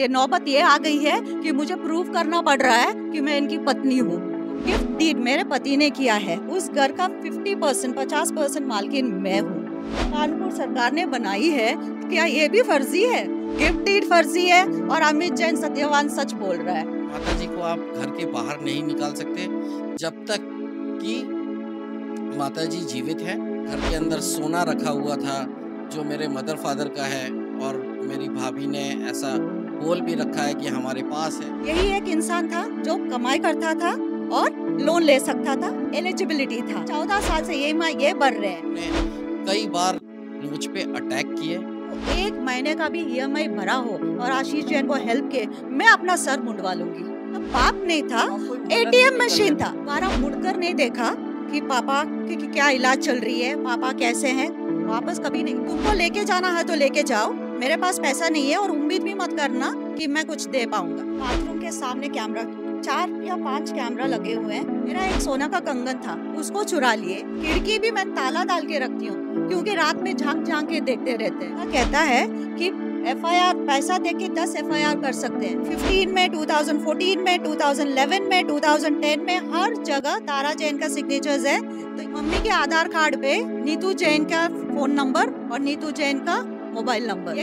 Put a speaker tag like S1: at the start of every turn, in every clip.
S1: ये नौबत ये आ गई है कि मुझे प्रूफ करना पड़ रहा है कि मैं इनकी पत्नी हूँ गिफ्ट डीड मेरे पति ने किया है उस घर का 50 परसेंट पचास परसेंट मालकिन मैं हूँ कानपुर सरकार ने बनाई है क्या ये भी फर्जी है गिफ्ट डीड फर्जी है और अमित जैन सत्यवान सच बोल रहा है
S2: माता जी को आप घर के बाहर नहीं निकाल सकते जब तक कि माता जी जीवित है घर के अंदर सोना रखा हुआ था जो मेरे मदर फादर का है और मेरी भाभी ने ऐसा गोल भी रखा है कि हमारे पास है
S1: यही एक इंसान था जो कमाई करता था और लोन ले सकता था एलिजिबिलिटी था चौदह साल से ये माँ ये बढ़ रहे हैं कई बार
S2: मुझ पे अटैक किए
S1: तो एक महीने का भी ई भरा हो और आशीष जैन को हेल्प के मैं अपना सर मुंडवा लूंगी तो पाप नहीं था एटीएम हाँ, मशीन था बारह मुड़कर नहीं देखा कि पापा की क्या इलाज चल रही है पापा कैसे हैं वापस कभी नहीं तुमको लेके जाना है तो लेके जाओ मेरे पास पैसा नहीं है और उम्मीद भी मत करना कि मैं कुछ दे पाऊंगा बाथरूम के सामने कैमरा चार या पांच कैमरा लगे हुए हैं मेरा एक सोना का कंगन था उसको चुरा लिए खिड़की भी मैं ताला डाल के रखती हूँ क्योंकि रात में झांक झांक के देखते रहते हैं कहता है कि एफ आई आर पैसा दे के दस एफ आई आर कर सकते हैं फिफ्टीन में टू थाउजेंड फोर्टीन में टू थाउजेंड इलेवन में टू थाउजेंड टेन में हर जगह तारा जैन का सिग्नेचर है तो मम्मी के आधार कार्ड पे नीतू जैन का फोन नंबर और नीतू जैन का मोबाइल नंबर ये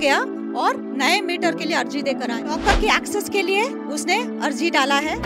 S1: गया और नए मीटर के लिए अर्जी देकर आए डॉक्टर की एक्सेस के लिए उसने अर्जी डाला है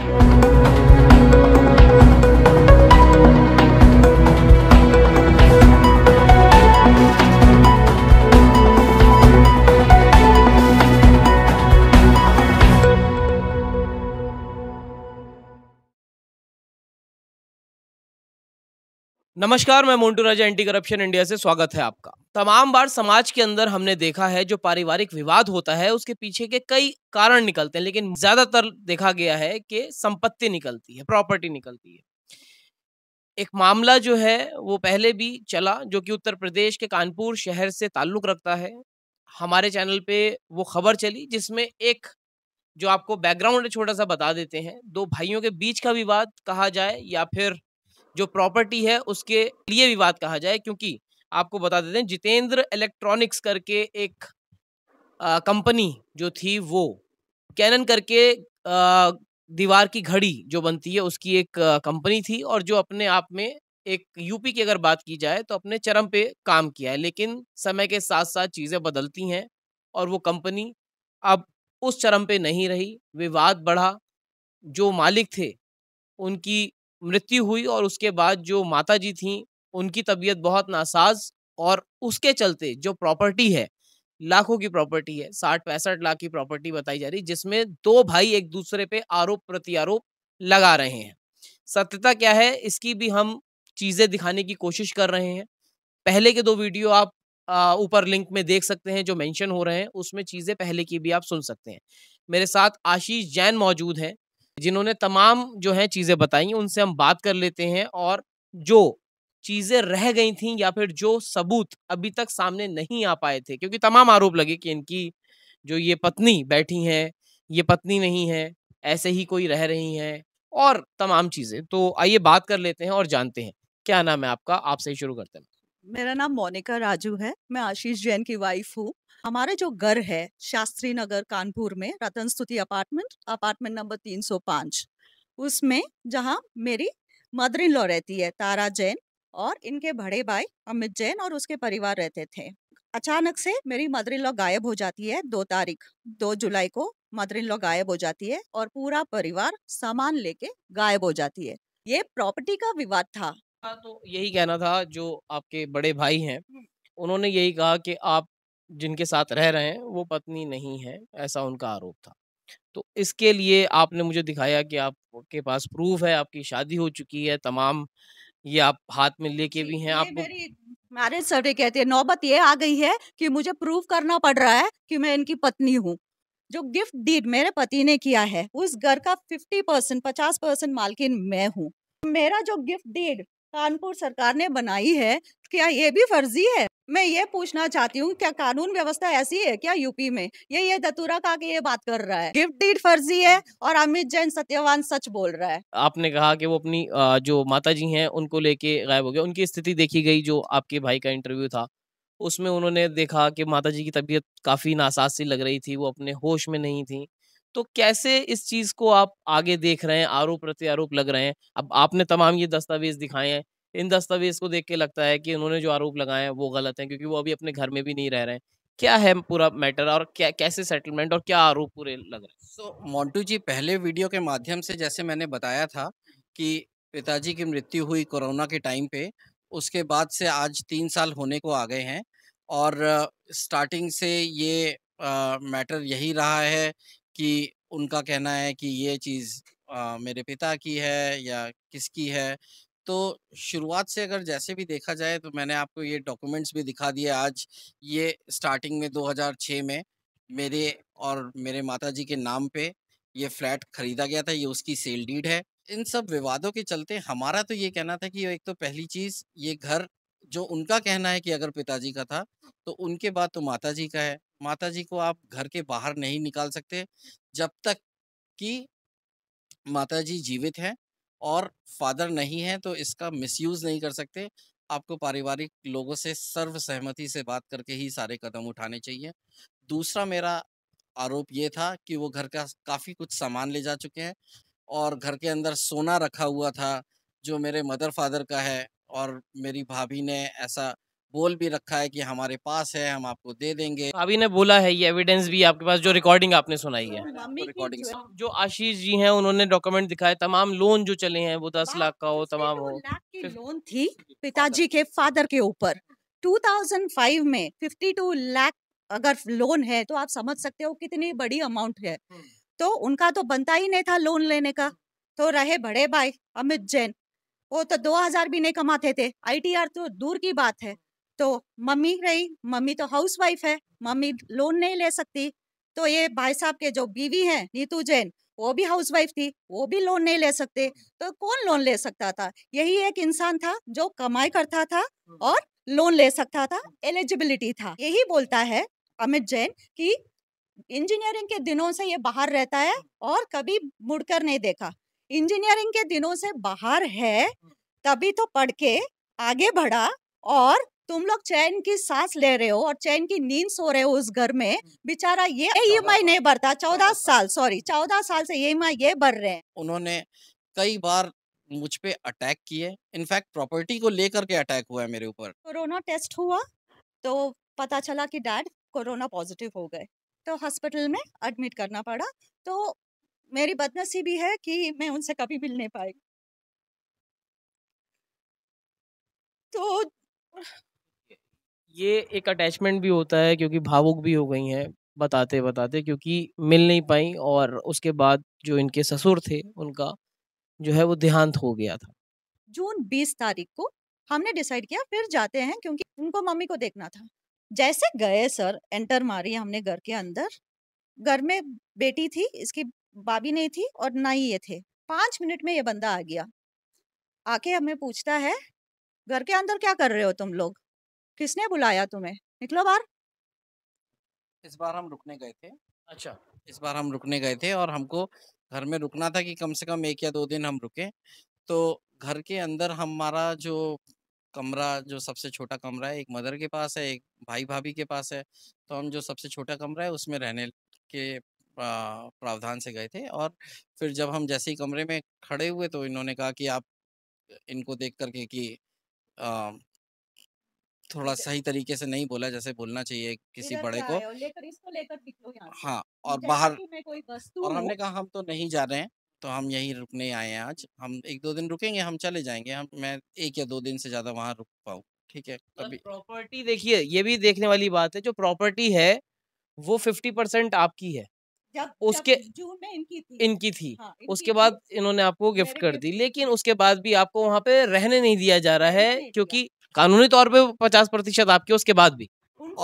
S3: नमस्कार मैं Montu Raja anti corruption India से स्वागत है आपका तमाम बार समाज के अंदर हमने देखा है जो पारिवारिक विवाद होता है उसके पीछे के कई कारण निकलते हैं लेकिन ज्यादातर देखा गया है कि संपत्ति निकलती है प्रॉपर्टी निकलती है एक मामला जो है वो पहले भी चला जो कि उत्तर प्रदेश के कानपुर शहर से ताल्लुक रखता है हमारे चैनल पे वो खबर चली जिसमें एक जो आपको बैकग्राउंड छोटा सा बता देते हैं दो भाइयों के बीच का विवाद कहा जाए या फिर जो प्रॉपर्टी है उसके लिए विवाद कहा जाए क्योंकि आपको बता देते हैं जितेंद्र इलेक्ट्रॉनिक्स करके एक कंपनी जो थी वो कैनन करके दीवार की घड़ी जो बनती है उसकी एक कंपनी थी और जो अपने आप में एक यूपी की अगर बात की जाए तो अपने चरम पे काम किया है लेकिन समय के साथ साथ चीज़ें बदलती हैं और वो कंपनी अब उस चरम पे नहीं रही विवाद बढ़ा जो मालिक थे उनकी मृत्यु हुई और उसके बाद जो माता जी थी उनकी तबीयत बहुत नासाज और उसके चलते जो प्रॉपर्टी है लाखों की प्रॉपर्टी है साठ पैंसठ लाख की प्रॉपर्टी बताई जा रही जिसमें दो भाई एक दूसरे पे आरोप प्रत्यारोप लगा रहे हैं सत्यता क्या है इसकी भी हम चीज़ें दिखाने की कोशिश कर रहे हैं पहले के दो वीडियो आप ऊपर लिंक में देख सकते हैं जो मेंशन हो रहे हैं उसमें चीज़ें पहले की भी आप सुन सकते हैं मेरे साथ आशीष जैन मौजूद हैं जिन्होंने तमाम जो है चीज़ें बताई उनसे हम बात कर लेते हैं और जो चीज़ें रह गई थी या फिर जो सबूत अभी तक सामने नहीं आ पाए थे क्योंकि तमाम आरोप लगे कि इनकी जो ये पत्नी बैठी है ये पत्नी नहीं है ऐसे ही कोई रह रही है और तमाम चीज़ें तो आइए बात कर लेते हैं और जानते हैं क्या नाम है आपका आपसे ही शुरू करते हैं
S1: मेरा नाम मोनिका राजू है मैं आशीष जैन की वाइफ हूँ हमारे जो घर है शास्त्री नगर कानपुर में रतन स्तुति अपार्टमेंट अपार्टमेंट नंबर 305 उसमें जहाँ मेरी मदर इन लॉ रहती है तारा जैन और इनके बड़े भाई अमित जैन और उसके परिवार रहते थे अचानक से मेरी मदर इन लॉ गायब हो जाती है दो तारीख दो जुलाई को मदर इन लॉ गायब हो जाती है और पूरा परिवार सामान लेके गायब हो जाती है ये प्रॉपर्टी का विवाद था
S3: तो यही कहना था जो आपके बड़े भाई हैं उन्होंने यही कहा कि आप जिनके साथ रह रहे हैं वो पत्नी नहीं है ऐसा उनका आरोप था तो इसके लिए आपने मुझे दिखाया कि आपके पास प्रूफ है आपकी शादी हो चुकी है तमाम ये आप हाथ में लेके भी हैं आपको
S1: मैरिज सर्वे कहते हैं नौबत ये आ गई है कि मुझे प्रूफ करना पड़ रहा है कि मैं इनकी पत्नी हूँ जो गिफ्ट डीड मेरे पति ने किया है उस घर का फिफ्टी परसेंट पचास परसेंट मालकिन मैं हूँ मेरा जो गिफ्ट डीड कानपुर सरकार ने बनाई है क्या ये भी फर्जी है मैं ये पूछना चाहती हूँ क्या कानून व्यवस्था ऐसी है क्या यूपी में ये ये दतूरा का के ये बात कर रहा है गिफ्ट डीड फर्जी है हम्म। और अमित जैन सत्यवान सच बोल रहा है
S3: आपने कहा कि वो अपनी जो माता जी है उनको लेके गायब हो गया उनकी स्थिति देखी गई जो आपके भाई का इंटरव्यू था उसमें उन्होंने देखा कि माता जी की तबीयत काफ़ी नासाज सी लग रही थी वो अपने होश में नहीं थी तो कैसे इस चीज को आप आगे देख रहे हैं आरोप प्रत्यारोप लग रहे हैं अब आपने तमाम ये दस्तावेज दिखाए हैं इन दस्तावेज को देख के लगता है कि उन्होंने जो आरोप लगाए हैं वो गलत हैं क्योंकि वो अभी अपने घर में भी नहीं रह रहे हैं क्या है पूरा मैटर और क्या कैसे सेटलमेंट और क्या आरोप पूरे लग रहे हैं
S2: सो so, जी पहले वीडियो के माध्यम से जैसे मैंने बताया था कि पिताजी की मृत्यु हुई कोरोना के टाइम पे उसके बाद से आज तीन साल होने को आ गए हैं और स्टार्टिंग से ये मैटर यही रहा है कि उनका कहना है कि ये चीज़ मेरे पिता की है या किसकी है तो शुरुआत से अगर जैसे भी देखा जाए तो मैंने आपको ये डॉक्यूमेंट्स भी दिखा दिए आज ये स्टार्टिंग में 2006 में मेरे और मेरे माताजी के नाम पे ये फ्लैट खरीदा गया था ये उसकी सेल डीड है इन सब विवादों के चलते हमारा तो ये कहना था कि एक तो पहली चीज़ ये घर जो उनका कहना है कि अगर पिताजी का था तो उनके बाद तो माता जी का है माता जी को आप घर के बाहर नहीं निकाल सकते जब तक कि माता जी जीवित हैं और फादर नहीं है तो इसका मिसयूज नहीं कर सकते आपको पारिवारिक लोगों से सर्वसहमति से बात करके ही सारे कदम उठाने चाहिए दूसरा मेरा आरोप ये था कि वो घर का काफ़ी कुछ सामान ले जा चुके हैं और घर के अंदर सोना रखा हुआ था जो मेरे मदर फादर का है और मेरी भाभी ने ऐसा बोल भी रखा है कि हमारे पास है हम आपको दे देंगे भाभी
S3: ने बोला है ये एविडेंस भी आपके पास जो रिकॉर्डिंग आपने सुनाई है रिकॉर्डिंग जो आशीष जी हैं उन्होंने डॉक्यूमेंट दिखाए तमाम लोन जो चले हैं वो दस लाख का हो तमाम हो
S1: लोन थी पिताजी के फादर के ऊपर 2005 में 52 लाख अगर लोन है तो आप समझ सकते हो कितनी बड़ी अमाउंट है हम्म। तो उनका तो बनता ही नहीं था लोन लेने का तो रहे बड़े भाई अमित जैन वो तो दो हजार भी नहीं कमाते थे आईटीआर तो दूर की बात है तो मम्मी रही मम्मी तो हाउस वाइफ है मम्मी लोन नहीं ले सकती तो ये भाई साहब के जो बीवी है नीतू जैन वो भी हाउस वाइफ थी वो भी लोन नहीं ले सकते तो कौन लोन ले सकता था यही एक इंसान था जो कमाई करता था हम्म। और लोन ले सकता था एलिजिबिलिटी था यही बोलता है अमित जैन कि इंजीनियरिंग के दिनों से ये बाहर रहता है और कभी मुड़कर नहीं देखा इंजीनियरिंग के दिनों से बाहर है तभी तो पढ़ के आगे बढ़ा और तुम लोग चैन की सांस ले रहे हो और चैन की नींद सो रहे हो उस घर में बेचारा ये ई एम आई नहीं भरता चौदह साल सॉरी चौदह साल से ई एम आई ये भर रहे हैं
S2: उन्होंने कई बार मुझ पे अटैक किए इनफैक्ट प्रॉपर्टी को लेकर के अटैक हुआ है मेरे ऊपर
S1: कोरोना टेस्ट हुआ तो पता चला कि डैड कोरोना पॉजिटिव हो गए तो हॉस्पिटल में एडमिट करना पड़ा तो मेरी बदनसीबी है कि मैं उनसे कभी मिल नहीं पाई तो
S3: ये एक अटैचमेंट भी होता है क्योंकि भावुक भी हो गई हैं बताते बताते क्योंकि मिल नहीं पाई और उसके बाद जो इनके ससुर थे उनका जो है वो देहांत हो गया
S1: था जून 20 तारीख को हमने डिसाइड किया फिर जाते हैं क्योंकि उनको मम्मी को देखना था जैसे गए सर एंटर मारी हमने घर के अंदर घर में बेटी थी इसकी बाबी नहीं थी और ना ही ये थे पांच मिनट में ये बंदा आ गया आके हमें पूछता है घर के अंदर क्या कर रहे हो तुम लोग किसने बुलाया तुम्हें निकलो बाहर
S2: इस बार हम रुकने गए थे अच्छा इस बार हम रुकने गए थे और हमको घर में रुकना था कि कम से कम एक या दो दिन हम रुके तो घर के अंदर हमारा जो कमरा जो सबसे छोटा कमरा है एक मदर के पास है एक भाई भाभी के पास है तो हम जो सबसे छोटा कमरा है उसमें रहने के प्रावधान से गए थे और फिर जब हम जैसे ही कमरे में खड़े हुए तो इन्होंने कहा कि आप इनको देख करके कि थोड़ा सही तरीके से नहीं बोला जैसे बोलना चाहिए किसी बड़े को
S1: लेकर इसको लेकर हाँ और बाहर और हमने कहा
S2: हम तो नहीं जा रहे हैं तो हम यहीं रुकने आए हैं आज हम एक दो दिन रुकेंगे हम चले जाएंगे हम मैं एक या दो दिन से ज़्यादा वहाँ रुक पाऊँ ठीक है कभी तो प्रॉपर्टी देखिए ये भी देखने वाली बात है जो प्रॉपर्टी है वो फिफ्टी परसेंट आपकी है
S3: उसके जून में इनकी थी इनकी थी हाँ, इनकी उसके बाद इन्होंने आपको गिफ्ट कर दी लेकिन उसके बाद भी आपको वहाँ पे रहने नहीं दिया जा रहा है क्योंकि कानूनी तौर पे पचास प्रतिशत आपके उसके बाद भी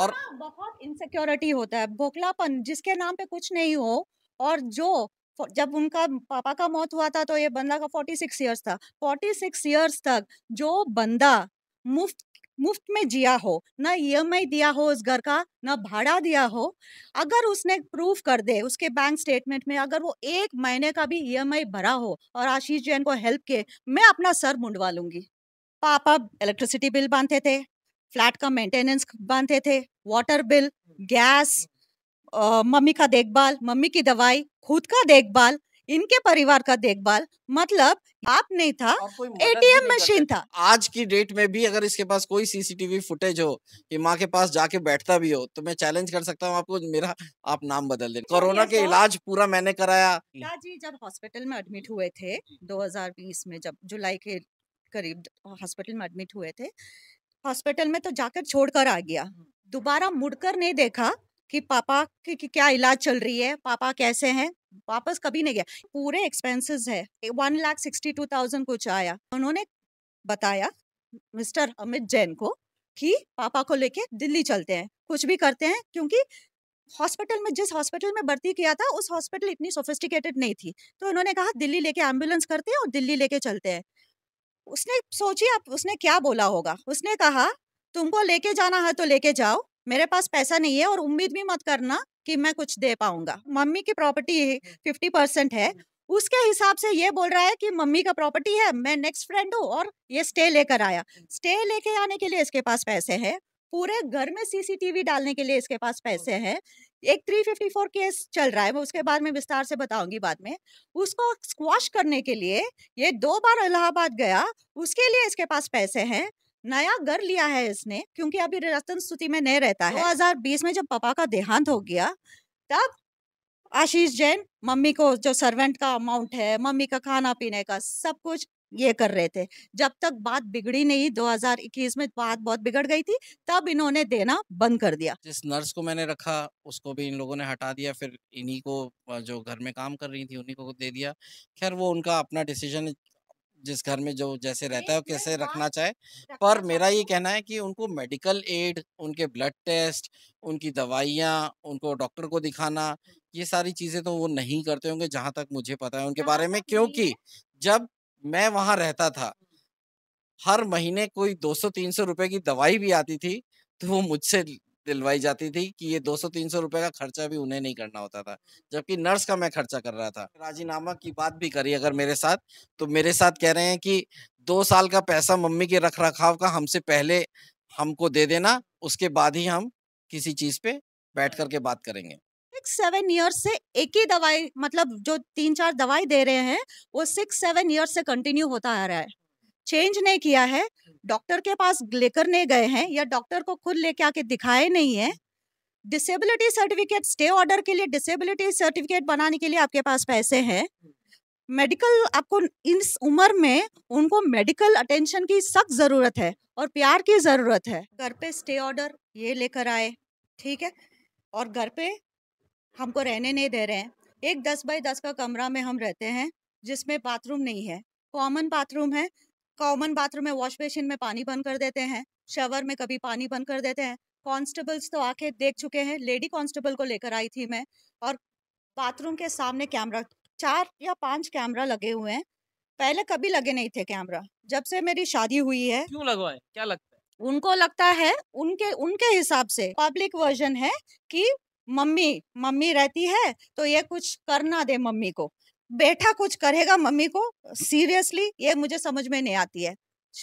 S1: और बहुत इनसिक्योरिटी होता है बोखलापन जिसके नाम पे कुछ नहीं हो और जो जब उनका पापा का मौत हुआ था तो ये बंदा का फोर्टी सिक्स था फोर्टी सिक्स तक जो बंदा मुफ्त मुफ्त में जिया हो ना ई दिया हो उस घर का ना भाड़ा दिया हो अगर उसने प्रूफ कर दे उसके बैंक स्टेटमेंट में अगर वो एक महीने का भी ई भरा हो और आशीष जैन को हेल्प के मैं अपना सर मुंडवा लूंगी पापा इलेक्ट्रिसिटी बिल बांधते थे फ्लैट का मेंटेनेंस बांधते थे वाटर बिल गैस मम्मी का देखभाल मम्मी की दवाई खुद का देखभाल इनके परिवार का देखभाल मतलब आप नहीं था हाँ, एटीएम मशीन था
S2: आज की डेट में भी अगर इसके पास कोई सीसीटीवी फुटेज हो कि माँ के पास जाके बैठता भी हो तो मैं चैलेंज कर सकता हूँ आपको मेरा आप नाम बदल दे कोरोना के इलाज पूरा मैंने कराया जी
S1: जब हॉस्पिटल में एडमिट हुए थे 2020 में जब जुलाई के करीब हॉस्पिटल में एडमिट हुए थे हॉस्पिटल में तो जाकर छोड़ आ गया हम्म। दोबारा मुड़कर नहीं देखा कि पापा की, क्या इलाज चल रही है पापा कैसे हैं वापस कभी नहीं गया पूरे एक्सपेंसेस है one lakh sixty two thousand कुछ आया उन्होंने बताया मिस्टर अमित जैन को कि पापा को लेके दिल्ली चलते हैं कुछ भी करते हैं क्योंकि हॉस्पिटल में जिस हॉस्पिटल में भर्ती किया था उस हॉस्पिटल इतनी सोफिस्टिकेटेड नहीं थी तो उन्होंने कहा दिल्ली लेके एम्बुलेंस करते हैं और दिल्ली लेके चलते हैं उसने सोचिए आप उसने क्या बोला होगा उसने कहा तुमको लेके जाना है तो लेके जाओ मेरे पास पैसा नहीं है और उम्मीद भी मत करना कि मैं कुछ दे पाऊंगा मम्मी की प्रॉपर्टी फिफ्टी परसेंट है उसके हिसाब से ये बोल रहा है कि मम्मी का प्रॉपर्टी है मैं नेक्स्ट फ्रेंड हूँ और ये स्टे लेकर आया स्टे लेके आने के लिए इसके पास पैसे हैं पूरे घर में सीसीटीवी डालने के लिए इसके पास पैसे हैं एक 354 केस चल रहा है मैं उसके बाद में विस्तार से बताऊंगी बाद में उसको स्क्वाश करने के लिए ये दो बार इलाहाबाद गया उसके लिए इसके पास पैसे हैं नया घर लिया है इसने क्योंकि अभी रतन स्तुति में नहीं रहता है 2020 में जब पापा का देहांत हो गया तब आशीष जैन मम्मी को जो सर्वेंट का अमाउंट है मम्मी का खाना पीने का सब कुछ ये कर रहे थे जब तक बात बिगड़ी नहीं 2021 में बात बहुत बिगड़ गई थी तब इन्होंने देना बंद कर दिया
S2: जिस नर्स को मैंने रखा उसको भी इन लोगों ने हटा दिया फिर इन्हीं को जो घर में काम कर रही थी उन्हीं को दे दिया खैर वो उनका अपना डिसीजन जिस घर में जो जैसे रहता है कैसे रखना चाहे पर मेरा ये कहना है कि उनको मेडिकल एड उनके ब्लड टेस्ट उनकी दवाइयाँ उनको डॉक्टर को दिखाना ये सारी चीज़ें तो वो नहीं करते होंगे जहाँ तक मुझे पता है उनके बारे हाँ, में क्योंकि जब मैं वहाँ रहता था हम्म। हर महीने कोई 200-300 रुपए की दवाई भी आती थी तो वो मुझसे दिलवाई जाती थी कि ये 200-300 रुपए का खर्चा भी उन्हें नहीं करना होता था जबकि नर्स का मैं खर्चा कर रहा था राजीनामा की बात भी करी अगर मेरे साथ तो मेरे साथ कह रहे हैं कि दो साल का पैसा मम्मी के रख रखाव का हमसे पहले हमको दे देना उसके बाद ही हम किसी चीज पे बैठ करके बात करेंगे
S1: सेवन ईयर्स से एक ही दवाई मतलब जो तीन चार दवाई दे रहे हैं वो सिक्स सेवन ईयर्स से कंटिन्यू होता आ रहा है चेंज नहीं किया है डॉक्टर के पास लेकर नहीं गए हैं या डॉक्टर को खुद लेके आके दिखाए नहीं है डिसेबिलिटी सर्टिफिकेट स्टे ऑर्डर के लिए डिसेबिलिटी सर्टिफिकेट बनाने के लिए आपके पास पैसे हैं मेडिकल आपको इस उम्र में उनको मेडिकल अटेंशन की सख्त ज़रूरत है और प्यार की ज़रूरत है घर पे स्टे ऑर्डर ये लेकर आए ठीक है और घर पे हमको रहने नहीं दे रहे हैं एक दस बाई दस का कमरा में हम रहते हैं जिसमें बाथरूम नहीं है कॉमन बाथरूम है कॉमन बाथरूम में वॉश बेसिन में पानी बंद कर देते हैं शवर में कभी पानी बंद कर देते हैं कॉन्स्टेबल्स तो आके देख चुके हैं लेडी कॉन्स्टेबल को लेकर आई थी मैं और बाथरूम के सामने कैमरा चार या पांच कैमरा लगे हुए हैं पहले कभी लगे नहीं थे कैमरा जब से मेरी शादी हुई है
S3: क्यों लगवाए क्या लगता है
S1: उनको लगता है उनके उनके हिसाब से पब्लिक वर्जन है कि मम्मी मम्मी रहती है तो ये कुछ करना दे मम्मी को बेटा कुछ करेगा मम्मी को सीरियसली ये मुझे समझ में नहीं आती है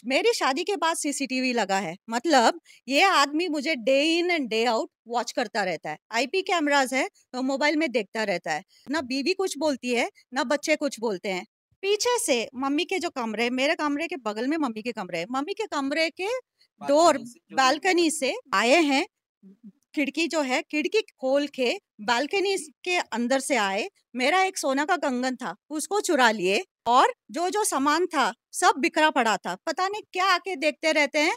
S1: मेरी शादी के बाद सीसीटीवी लगा है मतलब ये आदमी मुझे day in and day out watch करता रहता है आईपी कैमराज है तो मोबाइल में देखता रहता है ना बीवी कुछ बोलती है ना बच्चे कुछ बोलते हैं पीछे से मम्मी के जो कमरे मेरे कमरे के बगल में मम्मी के कमरे मम्मी के कमरे के डोर बालकनी से आए हैं खिड़की जो है खिड़की खोल के बालकनी के अंदर से आए मेरा एक सोना का कंगन था उसको चुरा लिए और जो जो सामान था सब बिखरा पड़ा था पता नहीं क्या आके देखते रहते हैं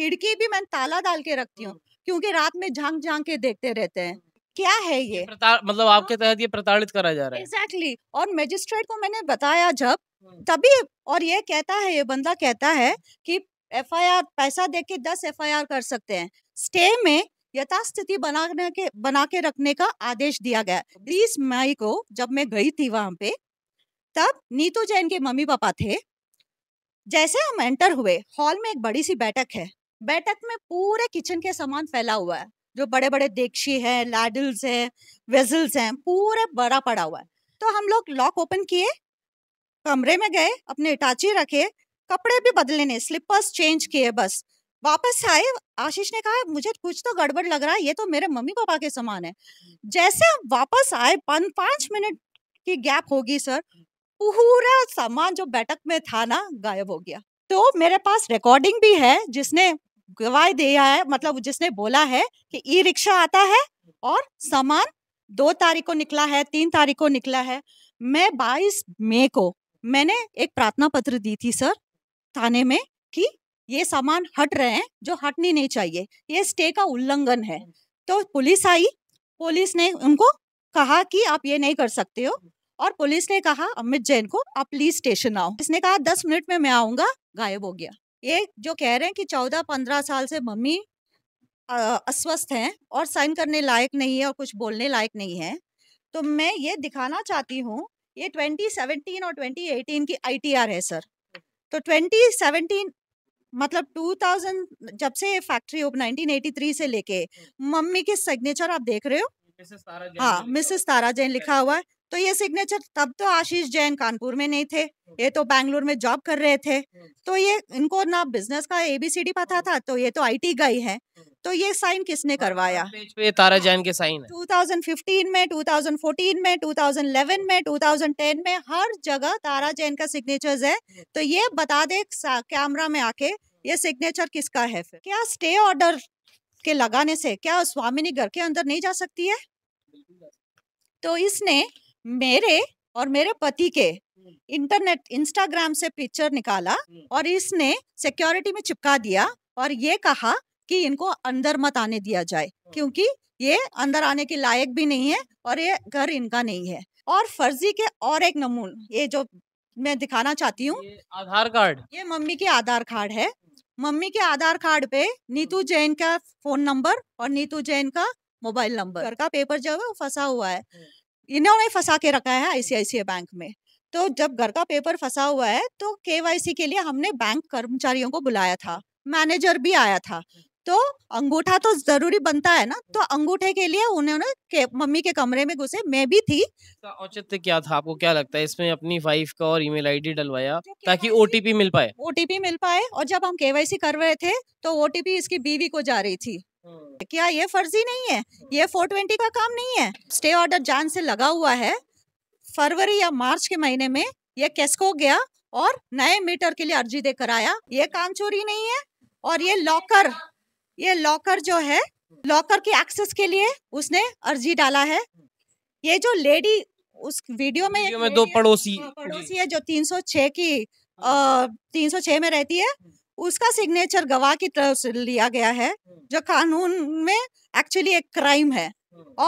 S1: खिड़की भी मैं ताला डाल के रखती हूँ हम्म। क्योंकि रात में झांक झांक के देखते रहते हैं हम्म। क्या है ये
S3: मतलब आपके हाँ। तहत ये प्रताड़ित करा जा रहा है एग्जैक्टली
S1: exactly. और मजिस्ट्रेट को मैंने बताया जब हम्म। तभी और ये कहता है ये बंदा कहता है कि एफआईआर पैसा दे के दस एफ कर सकते हैं स्टे में यथास्थिति बनाने के बना के रखने का आदेश दिया गया बीस मई को जब मैं गई थी वहां पे तब नीतू जैन के मम्मी पापा थे जैसे हम एंटर हुए हॉल में एक बड़ी सी बैठक है बैठक में पूरे किचन के सामान फैला हुआ है जो बड़े बड़े देक्षी है लैडल्स है वेजल्स हैं पूरे बड़ा पड़ा हुआ है तो हम लोग लॉक ओपन किए कमरे में गए अपने इटाची रखे कपड़े भी बदले ने स्लीपर्स चेंज किए बस वापस आए आशीष ने कहा मुझे कुछ तो गड़बड़ लग रहा है ये तो मेरे मम्मी पापा के समान है जैसे वापस आए पांच मिनट की गैप होगी सर पूरा सामान जो बैठक में था ना गायब हो गया तो मेरे पास रिकॉर्डिंग भी है जिसने गवाही दिया है मतलब जिसने बोला है कि ई रिक्शा आता है और सामान दो तारीख को निकला है तीन तारीख को निकला है मैं बाईस मई को मैंने एक प्रार्थना पत्र दी थी सर थाने में कि ये सामान हट रहे हैं जो हटनी नहीं चाहिए ये स्टे का उल्लंघन है हम्म। तो पुलिस आई पुलिस ने उनको कहा कि आप ये नहीं कर सकते हो हम्म। और पुलिस ने कहा अमित जैन को आप प्लीज स्टेशन आओ इसने कहा दस मिनट में मैं आऊंगा गायब हो गया ये जो कह रहे हैं कि चौदह पंद्रह साल से मम्मी अस्वस्थ हैं और साइन करने लायक नहीं है और कुछ बोलने लायक नहीं है तो मैं ये दिखाना चाहती हूँ ये 2017 और 2018 की आईटीआर है सर हम्म। तो 2017 मतलब 2000 जब से फैक्ट्री ओपन 1983 से लेके हम्म। मम्मी के सिग्नेचर आप देख रहे हो हाँ मिसेस तारा जैन लिखा हुआ है तो ये सिग्नेचर तब तो आशीष जैन कानपुर में नहीं थे ये तो बैंगलोर में जॉब कर रहे थे तो ये इनको ना बिजनेस का एबीसीडी पता था तो ये तो आईटी गई है तो ये साइन किसने हाँ, करवाया
S3: पे तारा जैन के साइन
S1: 2015 में 2014 में 2011 में 2010 में हर जगह तारा जैन का सिग्नेचर्स है तो ये बता दे कैमरा में आके ये सिग्नेचर किसका है फिर क्या स्टे ऑर्डर के लगाने से क्या स्वामिनी घर के अंदर नहीं जा सकती है तो इसने मेरे और मेरे पति के इंटरनेट इंस्टाग्राम से पिक्चर निकाला और इसने सिक्योरिटी में चिपका दिया और ये कहा कि इनको अंदर मत आने दिया जाए क्योंकि ये अंदर आने के लायक भी नहीं है और ये घर इनका नहीं है और फर्जी के और एक नमून ये जो मैं दिखाना चाहती हूँ
S3: आधार कार्ड
S1: ये मम्मी के आधार कार्ड है मम्मी के आधार कार्ड पे नीतू जैन का फोन नंबर और नीतू जैन का मोबाइल नंबर घर का पेपर जो है वो फंसा हुआ है इन्होंने फंसा के रखा है आईसीआईसीआई बैंक में तो जब घर का पेपर फंसा हुआ है तो केवाईसी के लिए हमने बैंक कर्मचारियों को बुलाया था मैनेजर भी आया था तो अंगूठा तो जरूरी बनता है ना तो अंगूठे के लिए उन्होंने मम्मी के कमरे में घुसे मैं भी थी
S3: औचित्य क्या था आपको क्या लगता है इसमें अपनी वाइफ का और ईमेल आईडी डलवाया ताकि ओटीपी मिल पाए
S1: ओटीपी मिल पाए और जब हम केवाईसी कर रहे थे तो ओटीपी इसकी बीवी को जा रही थी क्या ये फर्जी नहीं है ये 420 का काम नहीं है स्टे ऑर्डर जान से लगा हुआ है फरवरी या मार्च के महीने में ये कैसको गया और नए मीटर के लिए अर्जी दे कराया ये काम चोरी नहीं है और ये लॉकर ये लॉकर जो है लॉकर के एक्सेस के लिए उसने अर्जी डाला है ये जो लेडी उस वीडियो में, वीडियो में दो पड़ोसी पड़ोसी है जो 306 की हाँ। तीन सौ छह में रहती है उसका सिग्नेचर गवाह की तरफ से लिया गया है जो कानून में एक्चुअली एक क्राइम है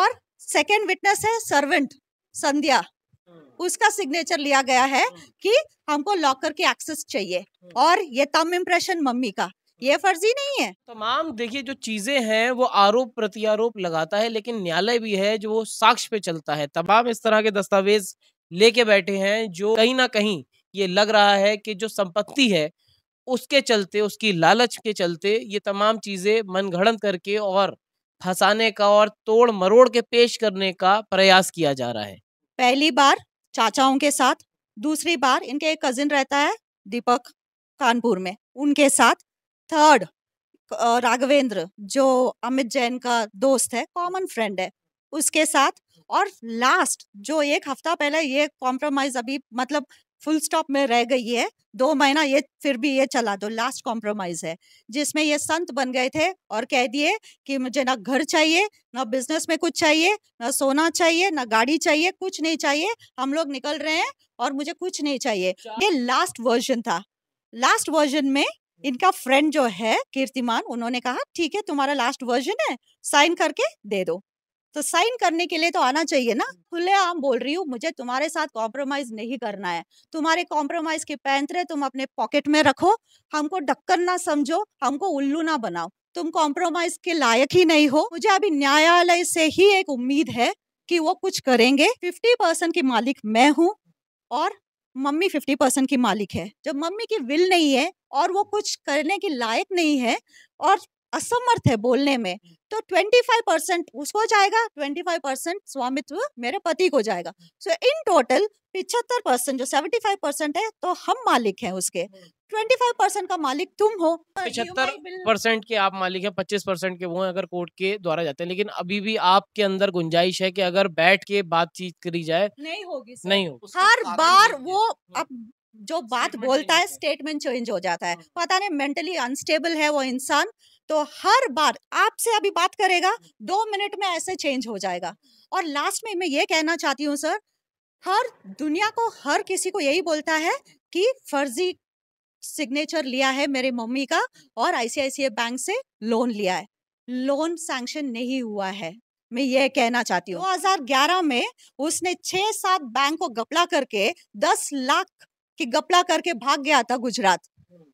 S1: और सेकेंड विटनेस है सर्वेंट संध्या उसका सिग्नेचर लिया गया है कि हमको लॉकर की एक्सेस चाहिए और ये तम इम्प्रेशन मम्मी का ये फर्जी नहीं है
S3: तमाम देखिए जो चीजें हैं वो आरोप प्रत्यारोप लगाता है लेकिन न्यायालय भी है जो वो साक्ष पे चलता है तमाम इस तरह के दस्तावेज लेके बैठे हैं जो कहीं ना कहीं ये लग रहा है कि जो संपत्ति है उसके चलते उसकी लालच के चलते ये तमाम चीज़ें मनगढ़ंत करके और फंसाने का और तोड़ मरोड़ के पेश करने का प्रयास किया जा रहा है
S1: पहली बार चाचाओं के साथ दूसरी बार इनके एक कजिन रहता है दीपक कानपुर में उनके साथ थर्ड राघवेंद्र जो अमित जैन का दोस्त है कॉमन फ्रेंड है उसके साथ और लास्ट जो एक हफ्ता पहले ये कॉम्प्रोमाइज अभी मतलब फुल स्टॉप में रह गई है दो महीना ये फिर भी ये चला दो लास्ट कॉम्प्रोमाइज है जिसमें ये संत बन गए थे और कह दिए कि मुझे ना घर चाहिए ना बिजनेस में कुछ चाहिए ना सोना चाहिए ना गाड़ी चाहिए कुछ नहीं चाहिए हम लोग निकल रहे हैं और मुझे कुछ नहीं चाहिए ये लास्ट वर्जन था लास्ट वर्जन में इनका फ्रेंड जो है कीर्तिमान उन्होंने कहा ठीक है तुम्हारा लास्ट वर्जन है साइन करके दे दो तो साइन करने के लिए तो आना चाहिए ना खुले आम बोल रही हूँ मुझे तुम्हारे साथ कॉम्प्रोमाइज नहीं करना है तुम्हारे कॉम्प्रोमाइज के पैंतरे तुम अपने पॉकेट में रखो हमको डक्कन ना समझो हमको उल्लू ना बनाओ तुम कॉम्प्रोमाइज के लायक ही नहीं हो मुझे अभी न्यायालय से ही एक उम्मीद है कि वो कुछ करेंगे फिफ्टी परसेंट की मालिक मैं हूँ और मम्मी फिफ्टी परसेंट की मालिक है जब मम्मी की विल नहीं है और वो कुछ करने के लायक नहीं है और असमर्थ है बोलने में तो 25 परसेंट उसको जाएगा 25 परसेंट स्वामित्व मेरे पति को जाएगा सो इन टोटल पिछहत्तर परसेंट जो 75 परसेंट है तो हम मालिक हैं उसके 25 परसेंट का मालिक तुम हो पिछहत्तर
S3: परसेंट के आप मालिक हैं 25 परसेंट के वो हैं अगर कोर्ट के द्वारा जाते हैं लेकिन अभी भी आपके अंदर गुंजाइश है कि अगर बैठ के बातचीत करी जाए
S1: नहीं होगी नहीं होगी हर बार वो अब जो बात बोलता है स्टेटमेंट चेंज हो जाता है हाँ। पता नहीं मेंटली अनस्टेबल है वो इंसान तो हर बार आपसे अभी बात करेगा दो मिनट में ऐसे चेंज हो जाएगा और लास्ट में मैं ये कहना चाहती हूँ सर हर दुनिया को हर किसी को यही बोलता है कि फर्जी सिग्नेचर लिया है मेरे मम्मी का और आई बैंक से लोन लिया है लोन सैंक्शन नहीं हुआ है मैं ये कहना चाहती हूँ 2011 में उसने छह सात बैंक को गपला करके दस लाख की गपला करके भाग गया था गुजरात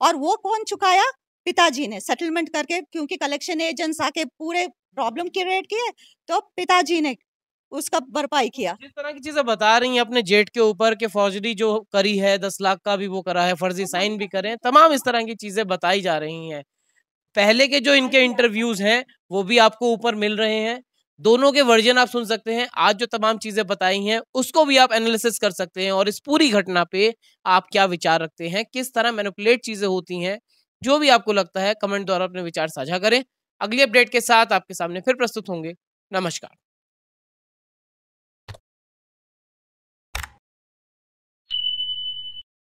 S1: और वो कौन चुकाया पिताजी ने सेटलमेंट करके क्योंकि कलेक्शन एजेंट्स आके पूरे प्रॉब्लम क्रिएट किए तो पिताजी ने उसका भरपाई किया जिस
S3: तरह की चीजें बता रही हैं अपने जेट के ऊपर के फौजरी जो करी है दस लाख का भी वो करा है फर्जी हाँ, हाँ। साइन भी करे तमाम इस तरह की चीजें बताई जा रही हैं पहले के जो इनके इंटरव्यूज हैं वो भी आपको ऊपर मिल रहे हैं दोनों के वर्जन आप सुन सकते हैं आज जो तमाम चीजें बताई हैं उसको भी आप एनालिसिस कर सकते हैं और इस पूरी घटना पे आप क्या विचार रखते हैं किस तरह मैनिपुलेट चीजें होती हैं जो भी आपको लगता है कमेंट द्वारा अपने विचार साझा करें अगली अपडेट के साथ आपके सामने फिर प्रस्तुत होंगे नमस्कार